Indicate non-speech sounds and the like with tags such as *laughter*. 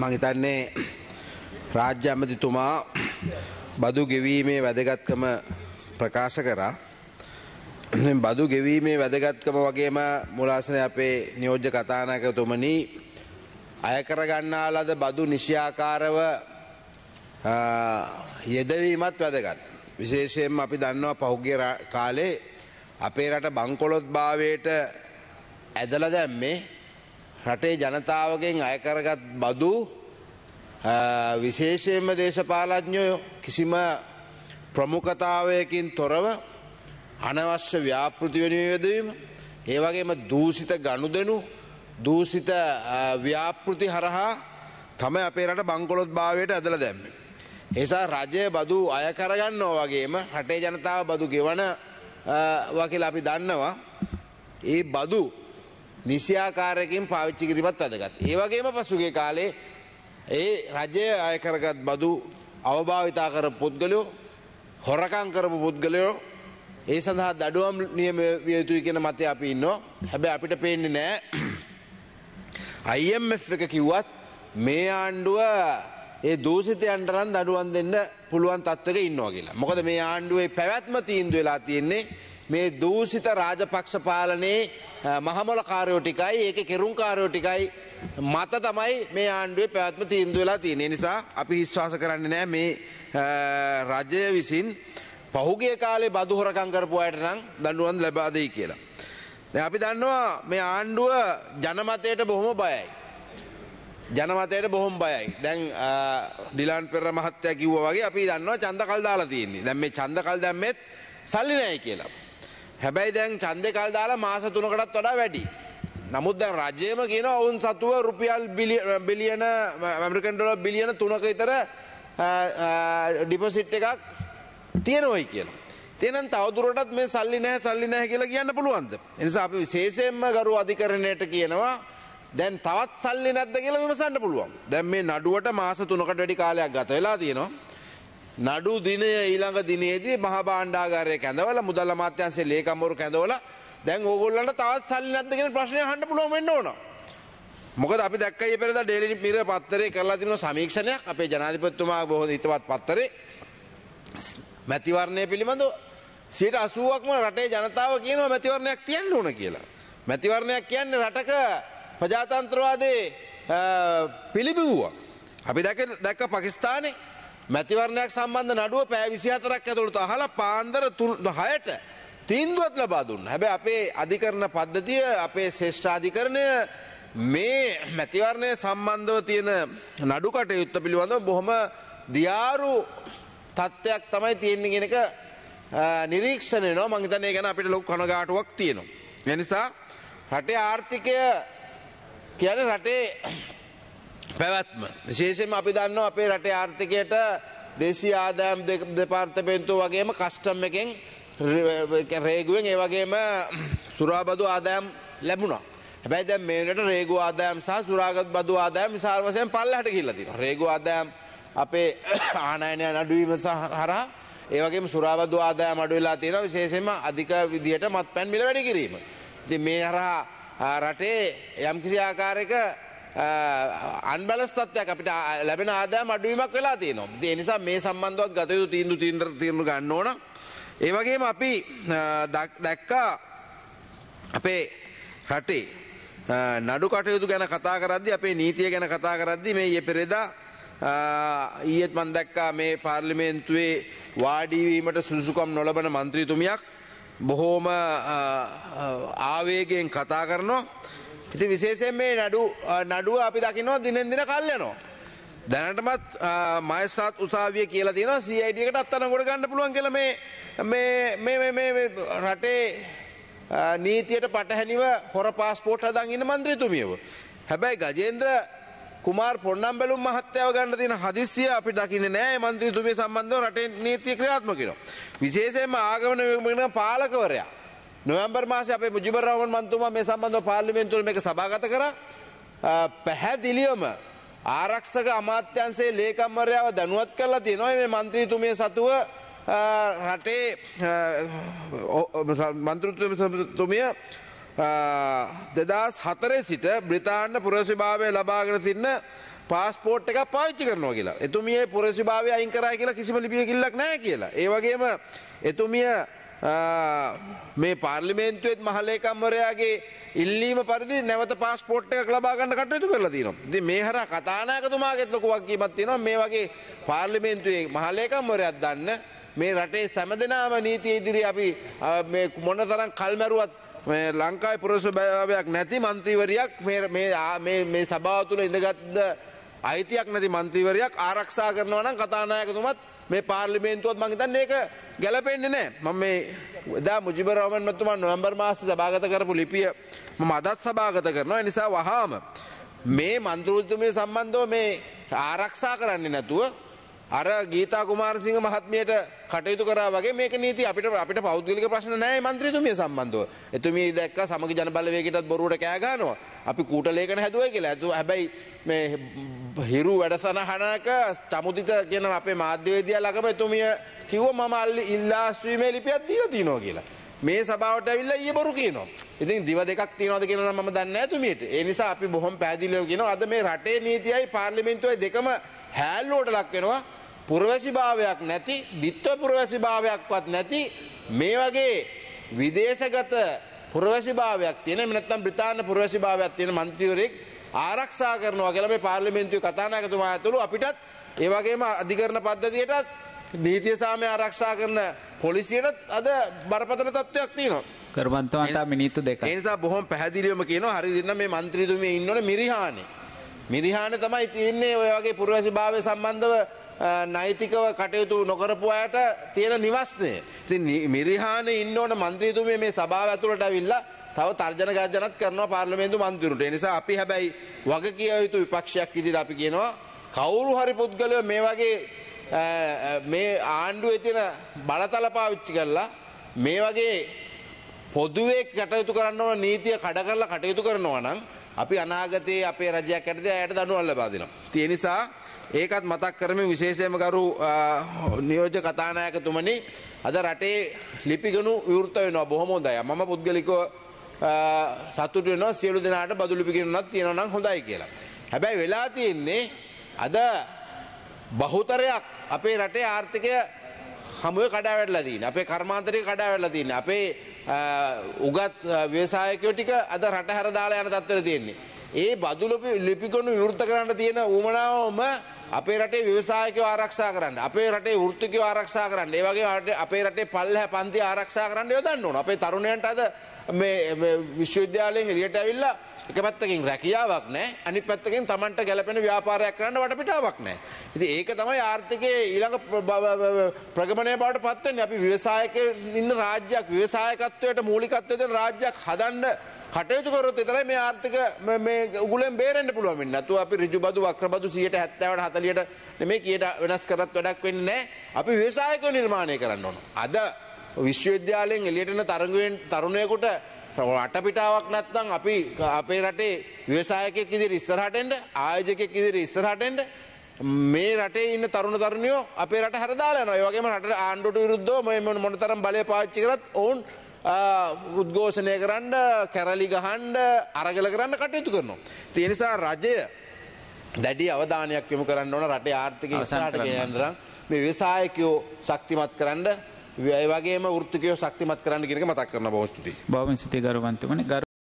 මං හිතන්නේ රාජ්‍ය ඇමතිතුමා බදු ගෙවීමේ වැදගත්කම ප්‍රකාශ කරා බදු ගෙවීමේ වැදගත්කම වගේම මුලාසන අපේ නියෝජ්‍ය කතානාකතුමනි අයකරගන්නා ලද බදු නිශ්‍යාකාරව යෙදවීමත් වැදගත්. විශේෂයෙන් අපි දන්නවා පහුගිය කාලේ අපේ රට බංකොලොත් භාවයට ඇදල දැම්මේ රටේ ජනතාවගෙන් අයකරගත් බදු විශේෂයෙන්ම දේශපාලඥයෝ කිසිම ප්‍රමුඛතාවයකින් තොරව අනවශ්‍ය ව්‍යාපෘති වෙනයදවීම ඒවගේම දූසිත ගණුදෙනු දූසිත ව්‍යාපෘති හරහා තම අපේ රට බංකොලොත් භාවයට ඇදල දැම්ම. එසා රජය බදු අයකරගන්න වගේම හටේ ජනතාව බදු ගෙවන වකිල අපි දන්නවා. ඒ බදු නිසියාකාරයකින් පාවිච්චි කිරිමත් වැදගත්. ඒවගේම පසුගේ කාලේ ඒ රජය අයකරගත් බදු අවභාවිතා කර පුද්ගලයෝ හොරකං කරපු පුද්ගලයෝ ඒ සඳහා දඩුවම් නියම වියතුයි කියෙන මතය අපි ඉන්න හැබැ අපිට පේන්නේ නෑ අයිF එක කිව්වත් මේ ආණ්ඩුව ඒ දූසිතයන්ටරන් දඩුවන් දෙන්න පුළුවන් තත්වක ඉන්නවා කියලා මොකද මේ ආණ්ඩුවේ පැවැත්ම තීන්දු වෙලා තියෙන්නේ මේ දූසිත රාජපක්ෂ පාලනයේ මහමොල කාරයෝ ටිකයි ඒක කෙරුම් කාරයෝ ටිකයි මත තමයි මේ ආණ්ඩුවේ පැවැත්ම තීන්දු වෙලා තියෙන නිසා අපි විශ්වාස කරන්නේ නෑ මේ රජය විසින් පහුගේ කාලේ බදු හොරකම් කරපු අයට නම් දඬුවම් ලබා දෙයි කියලා. දැන් අපි දන්නවා මේ ආණ්ඩුව ජනමතයට බොහොම බයයි. ජනමතයට බොහොම බයයි. දැන් ඩිලාන් පෙර මහත්තයා කිව්වා වගේ අපි දන්නවා ඡන්ද කල් දාලා තියෙන්නේ. දැන් මේ ඡන්ද කල් දැම්මෙත් සල්ලි නැහැ කියලා. හැබැයි දැන් චන්දෙ කල් දාලා මාස තුනකටත් වඩා වැඩි. නමුත් දැ රජයම කියන ඔවුන් සතුව රුපියල් බිලියන ඇමරිකන්ඩොල බිලියන තුනක ඉතර ඩිපසිට් එකක් තියෙනවයි කියලා. තියනම් තවදුරටත් මේ සල්ලි නෑ සල්ලි නෑ කියලා කියන්න පුළුවන්ද. එනිසා අපි විශේෂයෙන්ම ගරු අධිකරණයට කියනවා දැන් තවත් සල්ලි නැද්ද කියලා විමසන්න පුළුවන්. දැන් මේ නඩුවට මාස තුනකට වැඩි කාලයක් ගත වෙලා තියෙනවා. නඩු දිනය ඊළඟ දිනේදී මහ බාණ්ඩාගාරය කැඳවල මුදල් අමාත්‍යන්සේ ලේකම්වරු කැඳවල දැන් ඕගොල්ලන්ට තවත් සල්ලි නැද්ද කියන ප්‍රශ්නේ අහන්න පුළුවන් වෙන්න ඕන. මොකද අපි දැක්කයි පෙරේදා ඩේලි මිර පත්තරේ කරලා තිබුණ සමීක්ෂණයක් අපේ ජනාධිපතිතුමා බොහෝ හිතවත් පත්තරේ මැතිවරණය පිළිබඳව 80%ක්ම රටේ ජනතාව කියනවා මැතිවරණයක් තියන්න ඕන කියලා. මැතිවරණයක් කියන්නේ රටක ප්‍රජාතන්ත්‍රවාදී පිළිබිව්වක්. අපි දැක දැක්ක පාකිස්තානයේ මැතිවරණයක් සම්බන්ධ නඩුව පෑ විසිහතරක් ඇතුළට අහල පාන්දර හයට තීන්දුවත් ලබා දුන්න. හැබැ අපේ අධිකරණ පද්ධතිය අපේ ශේෂ්ඨාධිකරණය මේ මැතිවරණය සම්බන්ධව තියෙන නඩුකට යුත්ත පිළිබඳව බොහොම දියාරු තත්ත්වයක් තමයි තියෙන්නේ ගෙනක නිරීක්ෂණය නො මංහිතනය ගැන අපිට ලොක් කනගාටුවක් තියෙනවා. එනිසා රටේ ආර්ථිකය කියන රටේ පැවැත්ම. විශේෂයෙන් අපි දන්නවා අපේ රටේ ආර්ථිකයට දේශීය ආදායම් දෙපාර්තමේන්තුව වගේම කස්ටම් එකෙන් රේගුවෙන් ඒ වගේම සුරාබදු ආදායම් ලැබුණා. හැබැයි දැන් මේ වෙනකොට රේගු ආදායම් සහ සුරාබදු ආදායම් විශාල වශයෙන් පල්ලෙහාට ගිහිල්ලා තියෙනවා. රේගු ආදායම් අපේ *coughs* ආනයනය අඩුවීම හරහා ඒ වගේම සුරාබදු ආදායම් අඩු වෙලා තියෙනවා විශේෂයෙන්ම අධික විදිහට මත්පැන් මිල වැඩි කිරීම. ඉතින් මේ හරහා රටේ යම්කිසි ආකාරයක අන්බලස් තත්වයක් අපිට ලැබෙන ආදායම අඩුවීමක් වෙලා තියෙනවා. ඒ නිසා මේ සම්බන්ධවත් ගතයුතු තීන්දුව තීන්දුව තීරණු ගන්න ඕන. ඒ වගේම අපි දැක්කා අපේ රටේ නඩු කටයුතු ගැන කතා කරද්දි අපේ නීතිය ගැන කතා කරද්දි මේ යෙපෙරෙදා ඊයේත් මම දැක්කා මේ පාර්ලිමේන්තුවේ වාඩි වීමට සුසුකම් නොලබන മന്ത്രിතුමියක් බොහෝම ආවේගයෙන් කතා කරනවා ඉති විශේෂයෙන් මේ නඩු නඩුව අපි දකිනවා දිනෙන් දින කල්යනවා. දැනටමත් මයසාත් උසාවිය කියලා තියෙන සයිඩියකට අත්තන ගොඩ ගන්න පුළුවන් කියල මේ රටේ නීතියට පටහැනිව හොර පාස්පෝට් හදන් ඉන්න මන්ත්‍රීතුමියව. හැබැයි ගජේන්ද්‍ර කුමාර් පොන්නම් බැලුම් මහත්තාව ගන්න තින හදිසිය අපි දකින නෑ මන්ත්‍රීතුමිය සම්බන්ධව රටේ නීතිය ක්‍රියාත්මකිනවා. විශේෂයෙන්ම ආගමන පාලකවරයා. නොවම්බර් මාස අපේ මුජිබරහමන් මන්තුමා මේ සම්බඳධ පාර්ලිමෙන්තුර එක සභාගත කර පැහැදිලියම ආරක්ෂක අමාත්‍යන්සේ ලේකම්වරයාව දැනුවත් කරලා තියෙනවා මේ මන්ත්‍රීතුමය සතුව රටේ මන්තෘතුමිය දෙදස් හතරේ සිට බ්‍රතාන්න පුරසිභාවය ලබාගෙන තින්න පාස්පෝට් එක පාච්චි කරනවා කියලා එතුමිය පුරසිභාවය අයිංකරය කියලා කිසිම ලිපිය කිල්ලක් නෑ කියලා ඒවගේම එතුමිය මේ පාර්ලිමේන්තුවෙත් මහලේකම්වරයාගේ ඉල්ලීම පරිදි නැවත පාස්පෝට් එකක් ලබාගන්න කටයුතු කරලා තියෙනවා. ඉතින් මේ හරහා කතානායකතුමාගෙත් ලොකු වගකීමක් තියෙනවා. මේ වගේ පාර්ලිමේන්තුවේ මහලේකම්වරයාක් දාන්න මේ රටේ සෑමදෙනාම නීතිය ඉදිරි අපි මේ මොනතරම් කල්මැරුවත් මේ ලංකාවේ පුරස්ව භාවයක් නැති മന്ത്രിවරියක් මේ මේ මේ සභාව තුල ඉඳගත් අයිතියක් නැති മന്ത്രിවරියක් ආරක්ෂා කරනවා නම් කතානායකතුමත් මේ පාර්ලිමේන්තුවත් මංහිතන්න ඒක ගැලපෙන්න්නේ නෑ මම මේ දා මුජිබරවමන් මතුමන් නොවම්බර් මාස සභාගත කරපු ලිපිය මම අදත් සභාගත කරනවා නිසා වහාම මේ මන්තුෘතුමය සම්බන්ධව මේ ආරක්ෂා කරන්නේ නැතුව අර ගීතා කුමාරසිංහ මහත්මියට කටයුතු කරා වගේ මේක නීති අපිට අපිට පෞද්ගලික ප්‍රශ්න නෑ මන්ත්‍රීතුමිය සම්බන්ධව. එතුමිය දැක්ක සමග ජනබලවේගයටත් බොරුවට කෑ ගහනවා. අපි කූටලේකන හැදුවයි කියලා ඇතු හැබැයි මේ හිරු වැඩසනහනක චමුදිත කියන අපේ මාධ්‍යවේදිය ළඟම එතුමිය කිව්ව මම අල්ලි ඉල්ලාස්ත්‍රීමේ ලිපියක් දීලා තියෙනවා කියලා. මේ සභාවට ඇවිල්ලා ඊයේ බොරු කියනවා. ඉතින් දිව දෙකක් තියනවාද කියලා නම් මම දන්නේ නැහැ එතුමියට. ඒ නිසා අපි බොහොම පැහැදිලිව කියනවා අද මේ රටේ නීතියයි පාර්ලිමේන්තුවයි දෙකම හැල්ලුවට ලක් වෙනවා. පුරවැසිභාවයක් නැති, ditthව පුරවැසිභාවයක්වත් නැති මේ වගේ විදේශගත පුරවැසි භාවයක් තියෙන එම නැත්නම් බ්‍රිතාන්‍ය පුරවැසි භාවයක් තියෙන මන්ත්‍රීවරයෙක් ආරක්ෂා කරනවා කියලා මේ පාර්ලිමේන්තුවේ කතානායකතුමා ඇතුළු අපිටත් ඒ වගේම අධිකරණ පද්ධතියටත් නීතිය සාමය ආරක්ෂා කරන පොලිසියටත් අද බරපතල තත්ත්වයක් තියෙනවා. කරවන්තවට මිනිත්තු දෙක. ඒ නිසා බොහොම පැහැදිලිවම කියනවා හරි දෙන්න මේ മന്ത്രിතුමිය ඉන්නෝනේ මිරිහානේ. මිරිහානේ තමයි තියන්නේ ඔය වගේ පුරවැසි භාවය සම්බන්ධව නෛතිකව කටයුතු නොකරපු අයට තියෙන නිවස්නය ති මිරිහාන ඉන්න ඕන මන්ත්‍රීතුමේ මේ සභාව ඇතුළට විල්ලා තව තර්ජන ගජනත් කරනවා පාර්ලමේන්තු මන්තිරුට නිසා අපි හැබැයි වග කිය යුතු විපක්ෂයක් ඉදිර අපි කියනවා කවුරු හරි පුද්ගලය මේ වගේ මේ ආණ්ඩුව තින බලතල පාවිච්චි කරලා මේ වගේ පොදුවේ කටයුතු කරන්න ඕන නීතිය කඩ කරලා කටයුතු කරනවා නම් අපි අනාගතයේ අපේ රජයක් ඇටද ඇයට දනුවල්ල බාදිනවා. තිය නිසා ඒකත් මතක් කරමින් විශේෂයෙන්ම ගරු නියෝජ්‍ය කතානායකතුමනි අද රටේ ලිපිගනු විවෘත වෙනවා බොහොම හොඳයි. මම පුද්ගලිකව සතුටු වෙනවා සියලු දෙනාට බදු ලිපිගනුනක් තියෙනවා නම් හොඳයි කියලා. හැබැයි වෙලා තියෙන්නේ අද බහුතරයක් අපේ රටේ ආර්ථිකය හමුව කඩා වැඩලා තියෙන. අපේ කර්මාන්තරේ කඩා වැඩලා තියෙන. අපේ උගත් ව්‍යවසායකයෝ ටික අද රට හැර දාලා යන තත්ත්වෙට තියෙන්නේ. ඒ බදුලපි ලිපිගොනු විවෘත කරන්න තියෙන උමනාවම අපේ රටේ ව්‍යවසායකයෝ ආරක්ෂා කරන්න. අපේ රටේ වෘත්තිකයෝ ආරක්ෂා කරන්න. ඒ වගේම අපේ රටේ පල්ලෙහා පන්ති ආරක්ෂා කරන්න යොදන්න ඕන. අපේ තරුණයන්ට අද මේ විශ්වවිද්‍යාලයෙන් එළියට ඇවිල්ලා එක පැත්තකින් රැකියාවක් නැහැ. අනිත් පැත්තකින් Tamanට ගැළපෙන ව්‍යාපාරයක් කරන්න වටපිටාවක් නැහැ. ඉතින් ඒක තමයි ආර්ථිකයේ ඊළඟ ප්‍රගමණය බවට පත් වෙන්නේ. අපි ව්‍යවසායකයන් ඉන්න රාජ්‍යයක් ව්‍යවසායකත්වයට මූලිකත්වය දෙන රාජ්‍යයක් හදන්න කටයුතු කරොත් එතරයි මේ ආර්ථික උගලෙන් බේරෙන්ට පුළුවමින් නතු අපි රිජු බදු වක්‍රබදු සියට හැත්තවට හතලියට මේ කියට වෙනස් කරත් වැඩක් වෙන්න නෑ අපි වේසායක නිර්මාණය කරන්න ඕන. අද විශ්වවිද්‍යාලයෙන් එලියටන තරගුවෙන් තරුණයකුට අටපිටාවක් නැත්නම් අපි අපේ රටේ ව්‍යවසායකෙක් ඉදිරි ඉස්සරහටෙන්ට ආයජකෙක් ඉදිරි ඉස්සරහටෙන්ට මේ රටේ ඉන්න තරුණ තරුණයෝ අපේ රට හරදාලා නොයවගේම රට ආණ්ඩුට විරුද්ධෝ මෙ මොනතරම් බලය පාච්චි කරත් ඔවුන් උද්ඝෝෂණය කරන්න කැරලි ගහන්ඩ අරගල කරන්න කටයුතු කරනවා. තියනිසා රජය දැඩි අවධානයක් යොමු කරන්න ඕන රටේ ආර්ථික නිසාට ගයන්රම් විවසායකයෝ ශක්තිමත් කරන්න වයවගේ ෘත්තිකයෝ ශක්තිමත් කරන්න ගෙනක මතක් කරන බෝස්තුති බවන්සිතේ ගරුවන්තමන ගර